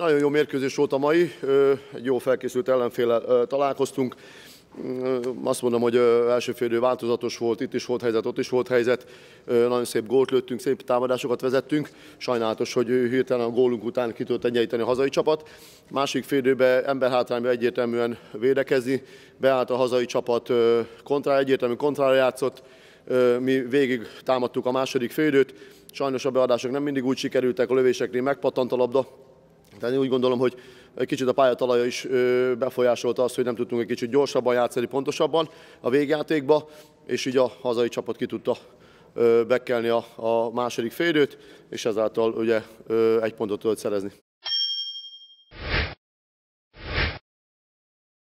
Nagyon jó mérkőzés volt a mai, egy jó felkészült ellenféle találkoztunk. Mm, azt mondom, hogy első félő változatos volt, itt is volt helyzet, ott is volt helyzet. Nagyon szép gólt lőttünk, szép támadásokat vezettünk. Sajnálatos, hogy hirtelen a gólunk után ki tudott egyenlíteni a hazai csapat. Másik félidőben emberhátrányba egyértelműen védekezni. Beállt a hazai csapat kontrá, egyértelmű kontrára játszott. Mi végig támadtuk a második félőt. Sajnos a beadások nem mindig úgy sikerültek, a lövéseknél megpattant a labda tehát én úgy gondolom, hogy egy kicsit a pályatalaja is befolyásolta azt, hogy nem tudtunk egy kicsit gyorsabban játszani, pontosabban a végjátékba, és így a hazai csapat ki tudta bekelni a, a második félidőt, és ezáltal ugye egy pontot tudott szerezni.